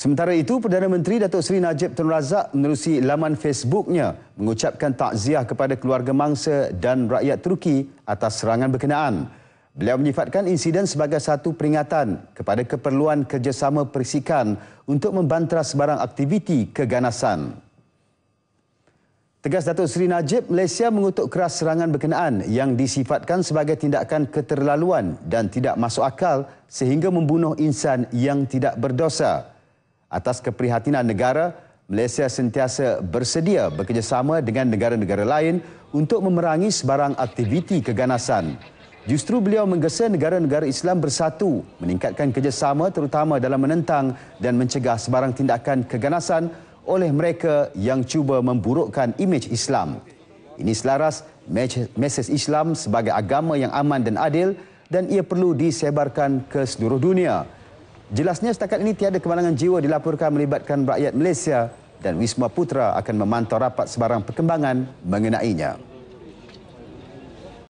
Sementara itu, Perdana Menteri Datuk Seri Najib Tun Razak menerusi laman Facebooknya mengucapkan takziah kepada keluarga mangsa dan rakyat Turki atas serangan berkenaan. Beliau menyifatkan insiden sebagai satu peringatan kepada keperluan kerjasama persikan untuk membantras sebarang aktiviti keganasan. Tegas Datuk Seri Najib, Malaysia mengutuk keras serangan berkenaan yang disifatkan sebagai tindakan keterlaluan dan tidak masuk akal sehingga membunuh insan yang tidak berdosa atas keprihatinan negara, Malaysia sentiasa bersedia bekerjasama dengan negara-negara lain untuk memerangi sebarang aktiviti keganasan. Justru beliau menggesa negara-negara Islam bersatu meningkatkan kerjasama terutama dalam menentang dan mencegah sebarang tindakan keganasan oleh mereka yang cuba memburukkan imej Islam. Ini selaras mesej Islam sebagai agama yang aman dan adil dan ia perlu disebarkan ke seluruh dunia. Jelasnya setakat ini tiada kemalangan jiwa dilaporkan melibatkan rakyat Malaysia dan Wisma Putra akan memantau rapat sebarang perkembangan mengenainya.